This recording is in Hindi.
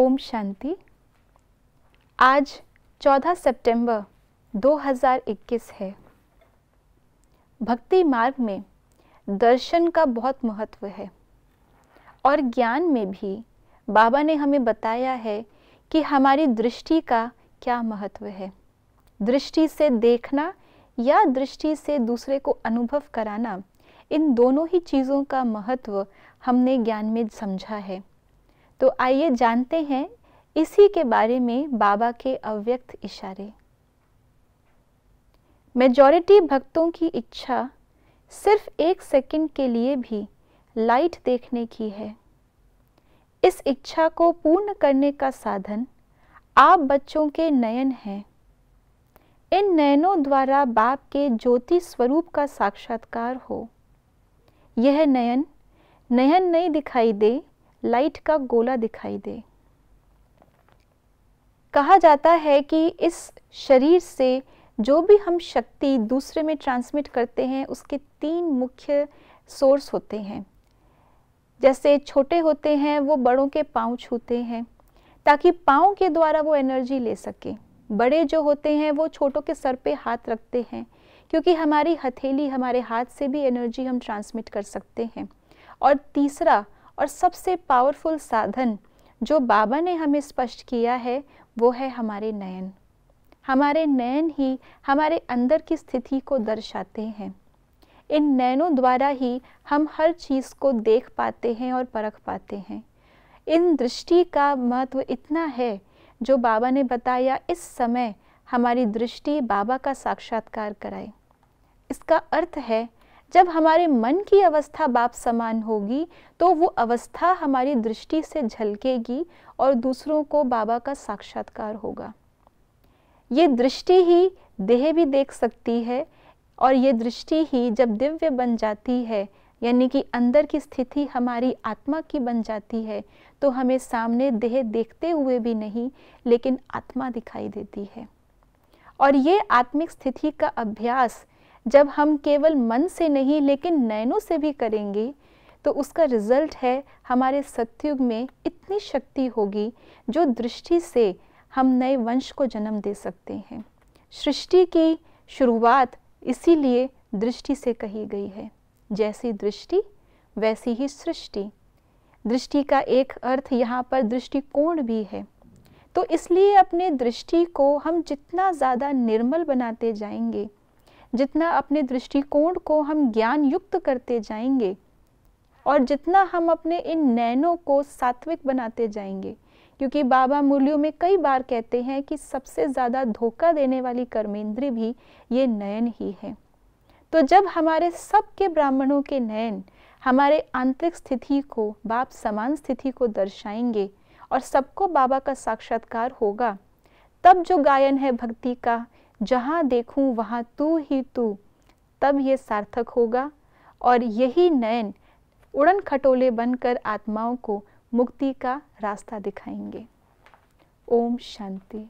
ओम शांति आज 14 सितंबर 2021 है भक्ति मार्ग में दर्शन का बहुत महत्व है और ज्ञान में भी बाबा ने हमें बताया है कि हमारी दृष्टि का क्या महत्व है दृष्टि से देखना या दृष्टि से दूसरे को अनुभव कराना इन दोनों ही चीज़ों का महत्व हमने ज्ञान में समझा है तो आइए जानते हैं इसी के बारे में बाबा के अव्यक्त इशारे मेजॉरिटी भक्तों की इच्छा सिर्फ एक सेकंड के लिए भी लाइट देखने की है इस इच्छा को पूर्ण करने का साधन आप बच्चों के नयन हैं इन नयनों द्वारा बाप के ज्योति स्वरूप का साक्षात्कार हो यह नयन नयन नहीं दिखाई दे लाइट का गोला दिखाई दे कहा जाता है कि इस शरीर से जो भी हम शक्ति दूसरे में ट्रांसमिट करते हैं उसके तीन मुख्य सोर्स होते हैं जैसे छोटे होते हैं वो बड़ों के पाँव छूते हैं ताकि पाँव के द्वारा वो एनर्जी ले सके बड़े जो होते हैं वो छोटों के सर पे हाथ रखते हैं क्योंकि हमारी हथेली हमारे हाथ से भी एनर्जी हम ट्रांसमिट कर सकते हैं और तीसरा और सबसे पावरफुल साधन जो बाबा ने हमें स्पष्ट किया है वो है हमारे नयन हमारे नयन ही हमारे अंदर की स्थिति को दर्शाते हैं इन नयनों द्वारा ही हम हर चीज़ को देख पाते हैं और परख पाते हैं इन दृष्टि का महत्व इतना है जो बाबा ने बताया इस समय हमारी दृष्टि बाबा का साक्षात्कार कराए इसका अर्थ है जब हमारे मन की अवस्था बाप समान होगी तो वो अवस्था हमारी दृष्टि से झलकेगी और दूसरों को बाबा का साक्षात्कार होगा ये दृष्टि ही देह भी देख सकती है और ये दृष्टि ही जब दिव्य बन जाती है यानी कि अंदर की स्थिति हमारी आत्मा की बन जाती है तो हमें सामने देह देखते हुए भी नहीं लेकिन आत्मा दिखाई देती है और ये आत्मिक स्थिति का अभ्यास जब हम केवल मन से नहीं लेकिन नैनों से भी करेंगे तो उसका रिजल्ट है हमारे सत्युग में इतनी शक्ति होगी जो दृष्टि से हम नए वंश को जन्म दे सकते हैं सृष्टि की शुरुआत इसीलिए दृष्टि से कही गई है जैसी दृष्टि वैसी ही सृष्टि दृष्टि का एक अर्थ यहाँ पर दृष्टिकोण भी है तो इसलिए अपने दृष्टि को हम जितना ज़्यादा निर्मल बनाते जाएंगे जितना अपने दृष्टिकोण को हम ज्ञान युक्त करते जाएंगे और जितना हम अपने इन नैनों को सात्विक बनाते जाएंगे क्योंकि बाबा मूल्यों में कई बार कहते हैं कि सबसे ज़्यादा धोखा देने वाली कर्मेंद्री भी ये नयन ही है तो जब हमारे सबके ब्राह्मणों के नयन हमारे आंतरिक स्थिति को बाप समान स्थिति को दर्शाएंगे और सबको बाबा का साक्षात्कार होगा तब जो गायन है भक्ति का जहाँ देखूँ वहाँ तू ही तू तब ये सार्थक होगा और यही नयन उड़न खटोले बनकर आत्माओं को मुक्ति का रास्ता दिखाएंगे ओम शांति